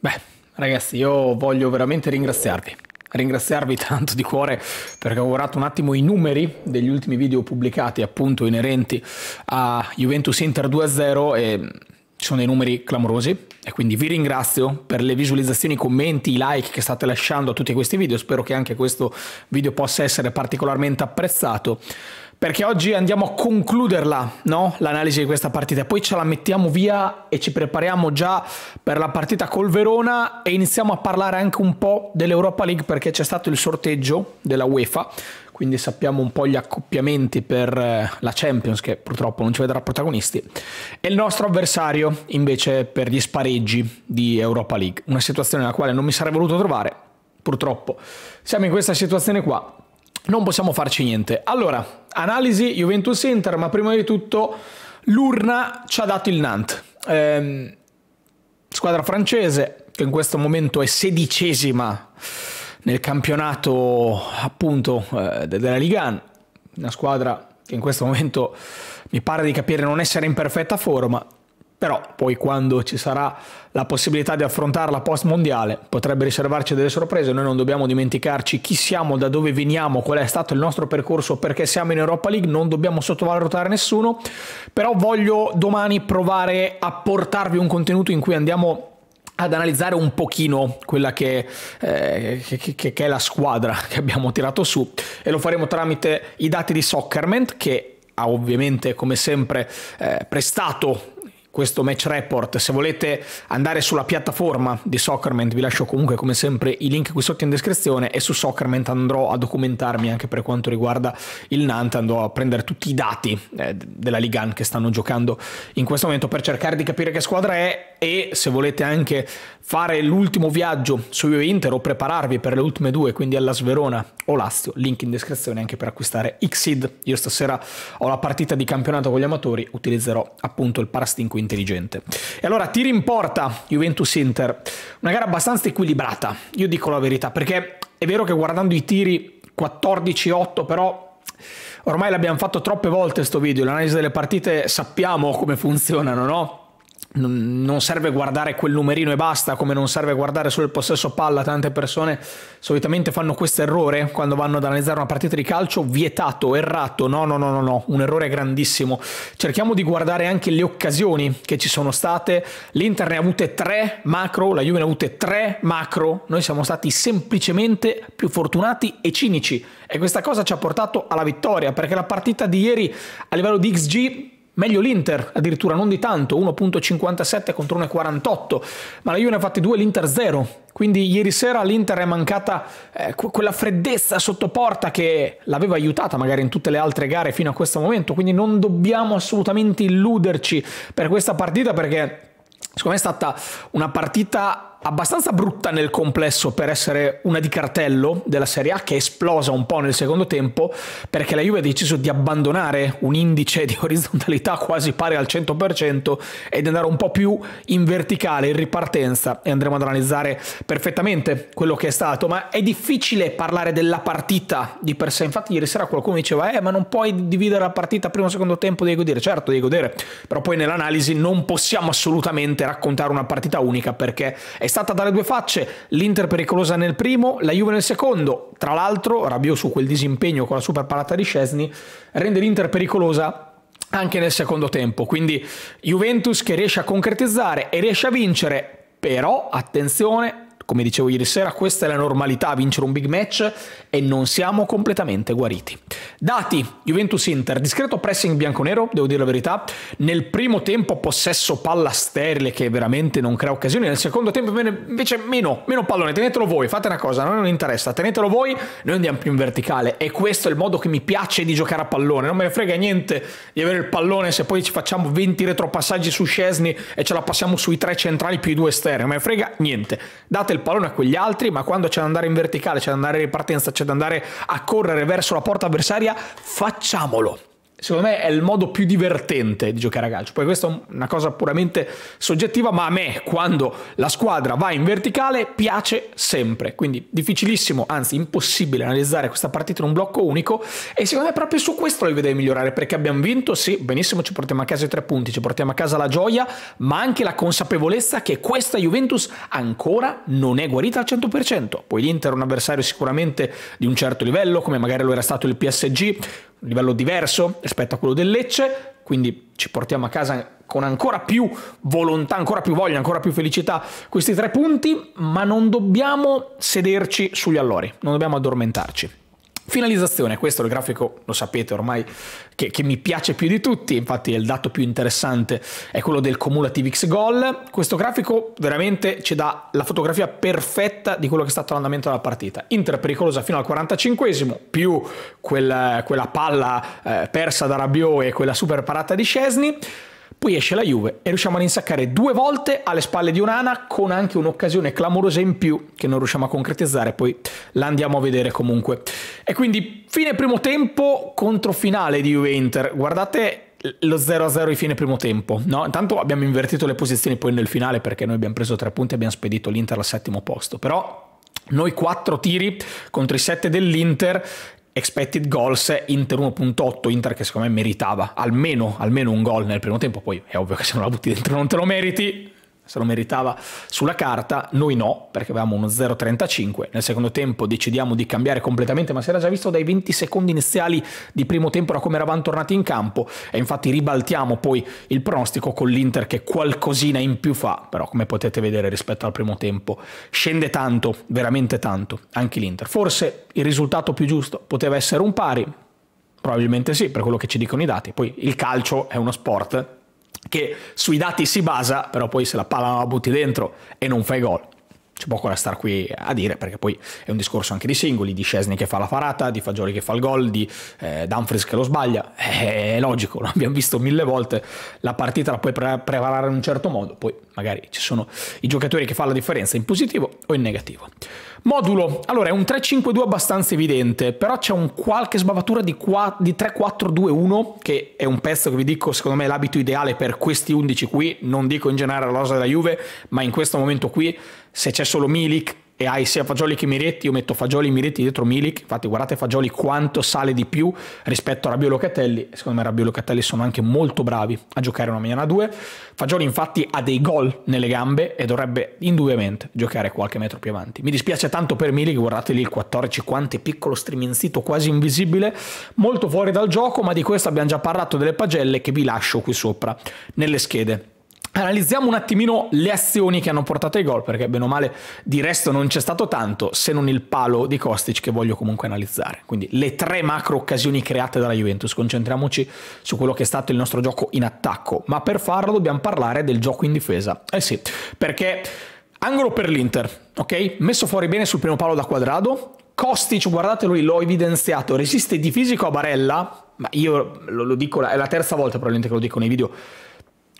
Beh, ragazzi, io voglio veramente ringraziarvi. Ringraziarvi tanto di cuore perché ho guardato un attimo i numeri degli ultimi video pubblicati appunto inerenti a Juventus Inter 2-0 e sono dei numeri clamorosi e quindi vi ringrazio per le visualizzazioni, i commenti, i like che state lasciando a tutti questi video, spero che anche questo video possa essere particolarmente apprezzato perché oggi andiamo a concluderla, no? l'analisi di questa partita, poi ce la mettiamo via e ci prepariamo già per la partita col Verona e iniziamo a parlare anche un po' dell'Europa League perché c'è stato il sorteggio della UEFA quindi sappiamo un po' gli accoppiamenti per eh, la Champions che purtroppo non ci vedrà protagonisti e il nostro avversario invece per gli spareggi di Europa League, una situazione nella quale non mi sarei voluto trovare, purtroppo siamo in questa situazione qua, non possiamo farci niente. Allora, analisi Juventus-Inter, ma prima di tutto l'urna ci ha dato il Nantes, ehm, squadra francese che in questo momento è sedicesima nel campionato appunto eh, della Ligan, una squadra che in questo momento mi pare di capire non essere in perfetta forma, però poi quando ci sarà la possibilità di affrontarla post mondiale potrebbe riservarci delle sorprese, noi non dobbiamo dimenticarci chi siamo, da dove veniamo, qual è stato il nostro percorso, perché siamo in Europa League, non dobbiamo sottovalutare nessuno, però voglio domani provare a portarvi un contenuto in cui andiamo ad analizzare un pochino quella che, eh, che, che, che, è la squadra che abbiamo tirato su e lo faremo tramite i dati di Soccerment che ha ovviamente come sempre eh, prestato questo match report. Se volete andare sulla piattaforma di Soccerment, vi lascio comunque come sempre i link qui sotto in descrizione e su Soccerment andrò a documentarmi anche per quanto riguarda il Nantes, andrò a prendere tutti i dati eh, della Ligan che stanno giocando in questo momento per cercare di capire che squadra è e se volete anche fare l'ultimo viaggio su Io Inter o prepararvi per le ultime due, quindi alla Sverona o Lazio, link in descrizione anche per acquistare Xid. Io stasera ho la partita di campionato con gli amatori, utilizzerò appunto il Parastin quindi intelligente. E allora tiri in porta Juventus-Inter, una gara abbastanza equilibrata, io dico la verità, perché è vero che guardando i tiri 14-8 però ormai l'abbiamo fatto troppe volte questo video, l'analisi delle partite sappiamo come funzionano, no? non serve guardare quel numerino e basta, come non serve guardare solo il possesso palla, tante persone solitamente fanno questo errore quando vanno ad analizzare una partita di calcio, vietato, errato, no, no, no, no, no, un errore grandissimo. Cerchiamo di guardare anche le occasioni che ci sono state, l'Inter ne ha avute tre macro, la Juve ne ha avute tre macro, noi siamo stati semplicemente più fortunati e cinici e questa cosa ci ha portato alla vittoria perché la partita di ieri a livello di XG meglio l'Inter, addirittura non di tanto, 1.57 contro 1.48, ma la Juve ne ha fatti due, l'Inter 0. Quindi ieri sera all'Inter è mancata eh, quella freddezza sotto porta che l'aveva aiutata magari in tutte le altre gare fino a questo momento, quindi non dobbiamo assolutamente illuderci per questa partita perché secondo me è stata una partita abbastanza brutta nel complesso per essere una di cartello della Serie A che è esplosa un po' nel secondo tempo perché la Juve ha deciso di abbandonare un indice di orizzontalità quasi pari al 100% e di andare un po' più in verticale, in ripartenza e andremo ad analizzare perfettamente quello che è stato, ma è difficile parlare della partita di per sé, infatti ieri sera qualcuno diceva eh ma non puoi dividere la partita primo secondo tempo, devi godere, certo devi godere, però poi nell'analisi non possiamo assolutamente raccontare una partita unica perché è è stata dalle due facce, l'Inter pericolosa nel primo, la Juve nel secondo. Tra l'altro, Rabiot su quel disimpegno con la super parata di Scesni rende l'Inter pericolosa anche nel secondo tempo. Quindi Juventus che riesce a concretizzare e riesce a vincere, però attenzione come dicevo ieri sera, questa è la normalità, vincere un big match e non siamo completamente guariti. Dati, Juventus-Inter, discreto pressing bianconero, devo dire la verità, nel primo tempo possesso palla sterile che veramente non crea occasioni, nel secondo tempo invece meno, meno pallone, tenetelo voi, fate una cosa, a noi non interessa, tenetelo voi, noi andiamo più in verticale e questo è il modo che mi piace di giocare a pallone, non me ne frega niente di avere il pallone se poi ci facciamo 20 retropassaggi su Scesni e ce la passiamo sui tre centrali più i due esterni, non me ne frega niente, date il del pallone a quegli altri, ma quando c'è da andare in verticale, c'è da andare in ripartenza, c'è da andare a correre verso la porta avversaria, facciamolo secondo me è il modo più divertente di giocare a calcio. Poi questa è una cosa puramente soggettiva, ma a me quando la squadra va in verticale piace sempre. Quindi difficilissimo, anzi impossibile analizzare questa partita in un blocco unico e secondo me proprio su questo lo vedo migliorare perché abbiamo vinto, sì, benissimo, ci portiamo a casa i tre punti, ci portiamo a casa la gioia, ma anche la consapevolezza che questa Juventus ancora non è guarita al 100%. Poi l'Inter è un avversario sicuramente di un certo livello, come magari lo era stato il PSG, livello diverso rispetto a quello del Lecce, quindi ci portiamo a casa con ancora più volontà, ancora più voglia, ancora più felicità questi tre punti, ma non dobbiamo sederci sugli allori, non dobbiamo addormentarci. Finalizzazione, questo è il grafico, lo sapete ormai, che, che, mi piace più di tutti, infatti il dato più interessante è quello del cumulative x goal. Questo grafico veramente ci dà la fotografia perfetta di quello che è stato l'andamento della partita. Inter pericolosa fino al 45 esimo più quel, quella palla eh, persa da Rabiot e quella super parata di Scesni. Poi esce la Juve e riusciamo ad insaccare due volte alle spalle di un'ana con anche un'occasione clamorosa in più che non riusciamo a concretizzare, poi la andiamo a vedere comunque. E quindi fine primo tempo contro finale di Juve Inter. Guardate lo 0-0 di fine primo tempo. No? Intanto abbiamo invertito le posizioni poi nel finale perché noi abbiamo preso tre punti e abbiamo spedito l'Inter al settimo posto. Però noi quattro tiri contro i sette dell'Inter expected goals Inter 1.8 Inter che secondo me meritava almeno, almeno un gol nel primo tempo poi è ovvio che se non la butti dentro non te lo meriti se lo meritava sulla carta, noi no, perché avevamo uno 0-35, nel secondo tempo decidiamo di cambiare completamente, ma si era già visto dai 20 secondi iniziali di primo tempo da come eravamo tornati in campo e infatti ribaltiamo poi il pronostico con l'Inter che qualcosina in più fa, però come potete vedere rispetto al primo tempo scende tanto, veramente tanto, anche l'Inter. Forse il risultato più giusto poteva essere un pari, probabilmente sì, per quello che ci dicono i dati, poi il calcio è uno sport che sui dati si basa, però poi se la palla la butti dentro e non fai gol, c'è poco da star qui a dire perché poi è un discorso anche di singoli, di Scesni che fa la parata, di Fagioli che fa il gol, di eh, Dumfries che lo sbaglia, eh, è logico, l'abbiamo visto mille volte, la partita la puoi pre- preparare in un certo modo, poi magari ci sono i giocatori che fanno la differenza in positivo o in negativo. Modulo, allora è un 3-5-2 abbastanza evidente, però c'è un qualche sbavatura di, qua- di 3-4-2-1 che è un pezzo che vi dico secondo me è l'abito ideale per questi 11 qui, non dico in generale la rosa della Juve, ma in questo momento qui se c'è solo Milik e hai sia Fagioli che Miretti, io metto Fagioli e Miretti dietro Milik, infatti guardate Fagioli quanto sale di più rispetto a Rabiolo Catelli, secondo me Rabiolo Catelli sono anche molto bravi a giocare una mediana 2, Fagioli infatti ha dei gol nelle gambe e dovrebbe indubbiamente giocare qualche metro più avanti. Mi dispiace tanto per Milik, guardate lì il 14-50, piccolo striminzito quasi invisibile, molto fuori dal gioco, ma di questo abbiamo già parlato delle pagelle che vi lascio qui sopra nelle schede. Analizziamo un attimino le azioni che hanno portato ai gol, perché bene o male di resto non c'è stato tanto, se non il palo di Kostic che voglio comunque analizzare. Quindi le tre macro occasioni create dalla Juventus, concentriamoci su quello che è stato il nostro gioco in attacco, ma per farlo dobbiamo parlare del gioco in difesa. Eh sì, perché angolo per l'Inter, ok? Messo fuori bene sul primo palo da quadrado, Kostic, guardate lui, l'ho evidenziato, resiste di fisico a Barella, ma io lo, lo dico, è la terza volta probabilmente che lo dico nei video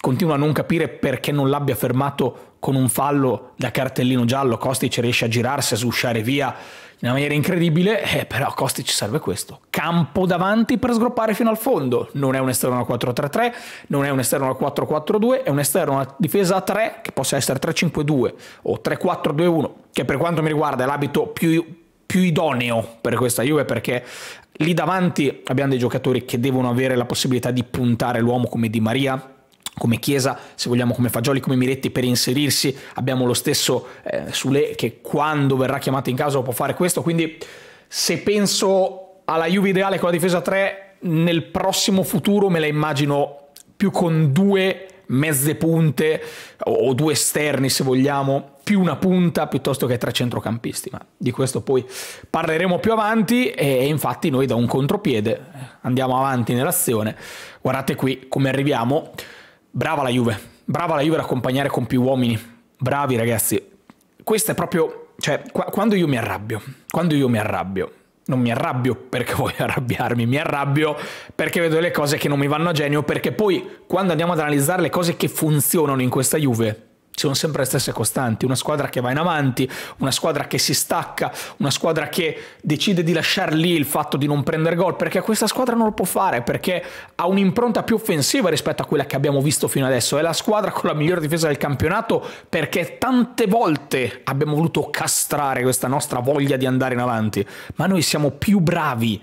continuo a non capire perché non l'abbia fermato con un fallo da cartellino giallo. Kostic riesce a girarsi, a sgusciare via in una maniera incredibile, eh, però a Kostic serve questo. Campo davanti per sgroppare fino al fondo. Non è un esterno a 4-3-3, non è un esterno a 4-4-2, è un esterno a difesa a 3, che possa essere 3-5-2 o 3-4-2-1, che per quanto mi riguarda è l'abito più, più idoneo per questa Juve perché lì davanti abbiamo dei giocatori che devono avere la possibilità di puntare l'uomo come Di Maria, come Chiesa, se vogliamo come Fagioli, come Miretti per inserirsi, abbiamo lo stesso eh, Sule che quando verrà chiamato in causa può fare questo, quindi se penso alla Juve ideale con la difesa 3 nel prossimo futuro me la immagino più con due mezze punte o due esterni se vogliamo più una punta piuttosto che tre centrocampisti, ma di questo poi parleremo più avanti e infatti noi da un contropiede eh, andiamo avanti nell'azione. Guardate qui come arriviamo Brava la Juve, brava la Juve ad accompagnare con più uomini. Bravi ragazzi. Questo è proprio, cioè, qu- quando io mi arrabbio, quando io mi arrabbio, non mi arrabbio perché voglio arrabbiarmi, mi arrabbio perché vedo le cose che non mi vanno a genio, perché poi quando andiamo ad analizzare le cose che funzionano in questa Juve, sono sempre le stesse costanti, una squadra che va in avanti, una squadra che si stacca, una squadra che decide di lasciare lì il fatto di non prendere gol, perché questa squadra non lo può fare, perché ha un'impronta più offensiva rispetto a quella che abbiamo visto fino adesso, è la squadra con la migliore difesa del campionato perché tante volte abbiamo voluto castrare questa nostra voglia di andare in avanti, ma noi siamo più bravi,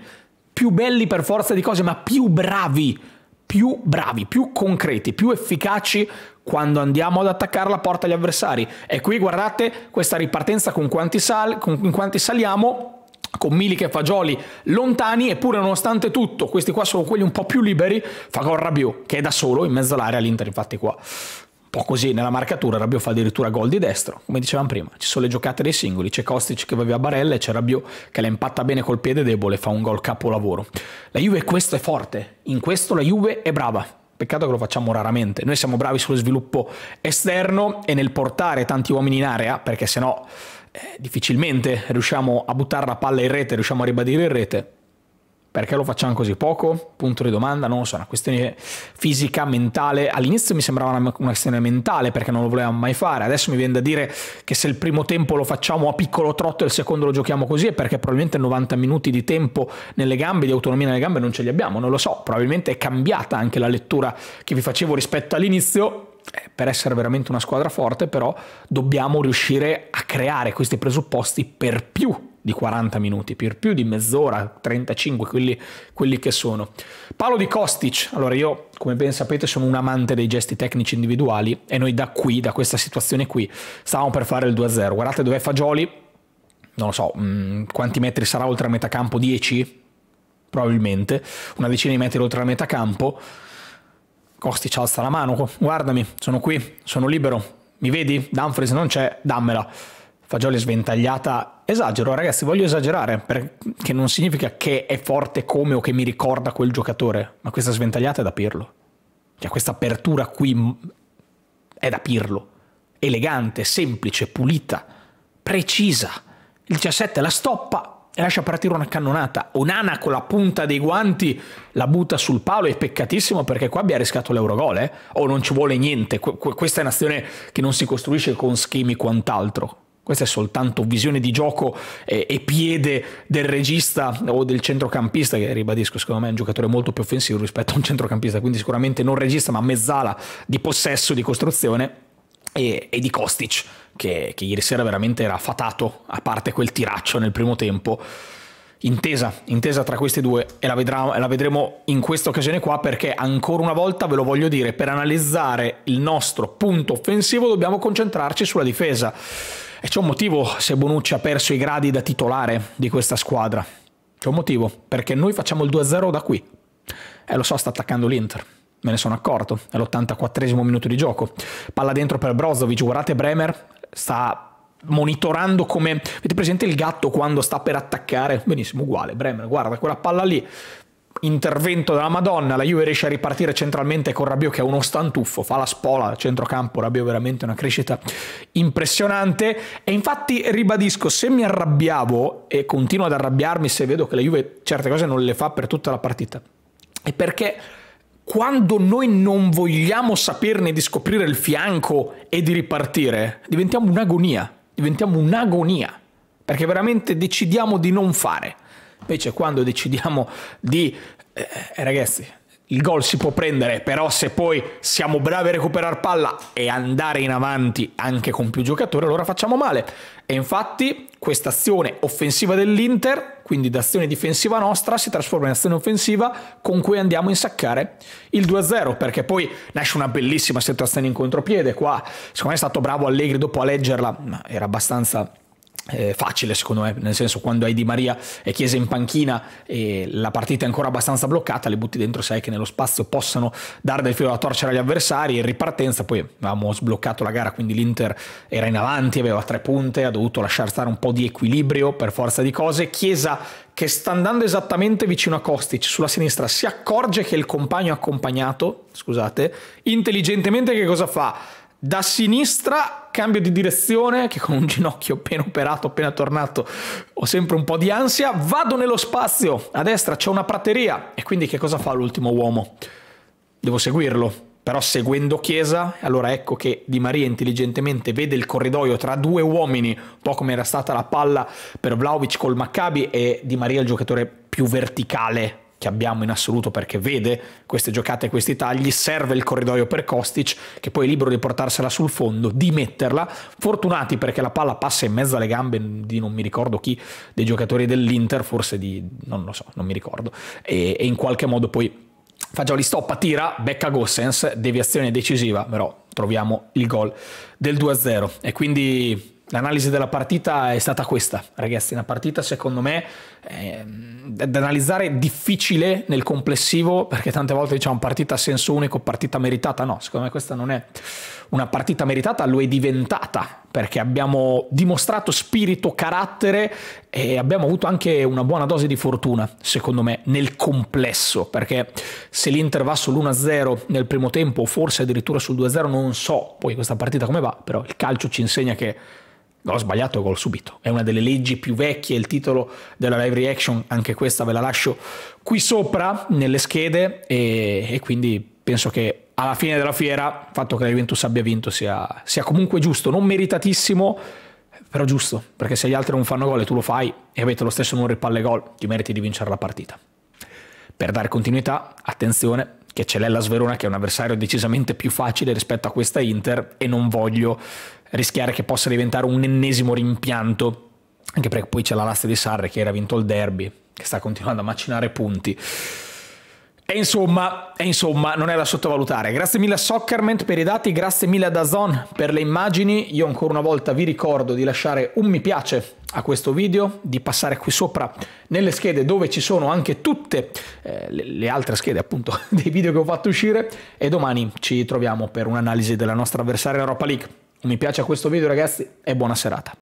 più belli per forza di cose, ma più bravi più bravi, più concreti, più efficaci quando andiamo ad attaccare la porta agli avversari. E qui guardate questa ripartenza con quanti, sal, con, quanti saliamo con Milik e Fagioli lontani, eppure nonostante tutto, questi qua sono quelli un po' più liberi, fa con Rabiot, che è da solo in mezzo all'area, l'Inter infatti qua po' così nella marcatura, Rabiot fa addirittura gol di destro, come dicevamo prima, ci sono le giocate dei singoli, c'è Kostic che va via a Barella e c'è Rabiot che la impatta bene col piede debole, fa un gol capolavoro. La Juve questo è forte, in questo la Juve è brava, Peccato che lo facciamo raramente. Noi siamo bravi sullo sviluppo esterno e nel portare tanti uomini in area, perché sennò eh, difficilmente riusciamo a buttare la palla in rete, riusciamo a ribadire in rete. Perché lo facciamo così poco? Punto di domanda, non lo so, è una questione fisica, mentale. All'inizio mi sembrava una, una questione mentale perché non lo volevamo mai fare. Adesso mi viene da dire che se il primo tempo lo facciamo a piccolo trotto e il secondo lo giochiamo così è perché probabilmente 90 minuti di tempo nelle gambe, di autonomia nelle gambe non ce li abbiamo, non lo so. Probabilmente è cambiata anche la lettura che vi facevo rispetto all'inizio eh, per essere veramente una squadra forte, però dobbiamo riuscire a creare questi presupposti per più di 40 minuti, per più di mezz'ora, 35, quelli, quelli, che sono. Paolo di Kostic, allora io come ben sapete sono un amante dei gesti tecnici individuali e noi da qui, da questa situazione qui, stavamo per fare il 2-0. Guardate dov'è Fagioli, non lo so, mh, mm, quanti metri sarà oltre a metà campo? 10? Probabilmente, una decina di metri oltre a metà campo. Kostic alza la mano, guardami, sono qui, sono libero, mi vedi? Dumfries non c'è, dammela Fagioli sventagliata, esagero ragazzi, voglio esagerare, perché non significa che è forte come o che mi ricorda quel giocatore, ma questa sventagliata è da Pirlo. Cioè questa apertura qui è da Pirlo. Elegante, semplice, pulita, precisa. Il 17 la stoppa e lascia partire una cannonata. Onana con la punta dei guanti la butta sul palo, è peccatissimo perché qua abbia rischiato l'Eurogol, eh? O oh, non ci vuole niente, questa è un'azione che non si costruisce con schemi quant'altro. Questa è soltanto visione di gioco e, e, piede del regista o del centrocampista, che ribadisco, secondo me è un giocatore molto più offensivo rispetto a un centrocampista, quindi sicuramente non regista, ma mezzala di possesso, di costruzione e, e di Kostic, che, che ieri sera veramente era fatato, a parte quel tiraccio nel primo tempo intesa, intesa tra questi due e la, vedrà, la, vedremo in questa occasione qua perché ancora una volta ve lo voglio dire, per analizzare il nostro punto offensivo dobbiamo concentrarci sulla difesa. E c'è un motivo se Bonucci ha perso i gradi da titolare di questa squadra. C'è un motivo, perché noi facciamo il 2-0 da qui. E lo so, sta attaccando l'Inter. Me ne sono accorto, è l'84esimo minuto di gioco. Palla dentro per Brozovic, guardate Bremer, sta monitorando come... Avete presente il gatto quando sta per attaccare? Benissimo, uguale, Bremer, guarda quella palla lì, intervento della Madonna, la Juve riesce a ripartire centralmente con Rabio che è uno stantuffo, fa la spola al centrocampo, Rabio veramente una crescita impressionante e infatti ribadisco, se mi arrabbiavo e continuo ad arrabbiarmi se vedo che la Juve certe cose non le fa per tutta la partita, è perché quando noi non vogliamo saperne di scoprire il fianco e di ripartire, diventiamo un'agonia, diventiamo un'agonia, perché veramente decidiamo di non fare. Invece quando decidiamo di... Eh, eh, ragazzi, il gol si può prendere, però se poi siamo bravi a recuperare palla e andare in avanti anche con più giocatori, allora facciamo male. E infatti questa azione offensiva dell'Inter, quindi d'azione difensiva nostra, si trasforma in azione offensiva con cui andiamo a insaccare il 2-0, perché poi nasce una bellissima situazione in contropiede. Qua secondo me è stato bravo Allegri dopo a leggerla, ma era abbastanza eh, facile secondo me, nel senso quando hai Di Maria e Chiesa in panchina e la partita è ancora abbastanza bloccata, le butti dentro, sai che nello spazio possano dare del filo da torcere agli avversari, in ripartenza poi avevamo sbloccato la gara, quindi l'Inter era in avanti, aveva tre punte, ha dovuto lasciare stare un po' di equilibrio per forza di cose, Chiesa che sta andando esattamente vicino a Kostic sulla sinistra, si accorge che il compagno accompagnato, scusate, intelligentemente che cosa fa? da sinistra, cambio di direzione, che con un ginocchio appena operato, appena tornato, ho sempre un po' di ansia, vado nello spazio, a destra c'è una prateria, e quindi che cosa fa l'ultimo uomo? Devo seguirlo, però seguendo Chiesa, allora ecco che Di Maria intelligentemente vede il corridoio tra due uomini, un po' come era stata la palla per Vlaovic col Maccabi, e Di Maria il giocatore più verticale che abbiamo in assoluto perché vede queste giocate e questi tagli, serve il corridoio per Kostic che poi è libero di portarsela sul fondo, di metterla, fortunati perché la palla passa in mezzo alle gambe di non mi ricordo chi, dei giocatori dell'Inter, forse di, non lo so, non mi ricordo, e, e in qualche modo poi Fagioli stoppa, tira, becca Gossens, deviazione decisiva, però troviamo il gol del 2-0 e quindi L'analisi della partita è stata questa, ragazzi, una partita secondo me eh, da analizzare difficile nel complessivo, perché tante volte diciamo partita a senso unico, partita meritata, no, secondo me questa non è una partita meritata, lo è diventata, perché abbiamo dimostrato spirito, carattere e abbiamo avuto anche una buona dose di fortuna, secondo me, nel complesso, perché se l'Inter va sull'1-0 nel primo tempo, o forse addirittura sul 2-0, non so poi questa partita come va, però il calcio ci insegna che No, ho sbagliato gol subito. È una delle leggi più vecchie, il titolo della live reaction, anche questa ve la lascio qui sopra nelle schede e, e quindi penso che alla fine della fiera il fatto che la Juventus abbia vinto sia, sia comunque giusto, non meritatissimo, però giusto, perché se gli altri non fanno gol e tu lo fai e avete lo stesso numero di palle gol, ti meriti di vincere la partita. Per dare continuità, attenzione, che c'è l'Ella Sverona che è un avversario decisamente più facile rispetto a questa Inter e non voglio rischiare che possa diventare un ennesimo rimpianto anche perché poi c'è la Lazio di Sarre che era vinto il derby, che sta continuando a macinare punti. E insomma, e insomma, non è da sottovalutare. Grazie mille a Soccerment per i dati, grazie mille a Dazon per le immagini. Io ancora una volta vi ricordo di lasciare un mi piace a questo video, di passare qui sopra nelle schede dove ci sono anche tutte eh, le altre schede appunto dei video che ho fatto uscire e domani ci troviamo per un'analisi della nostra avversaria Europa League mi piace a questo video ragazzi e buona serata.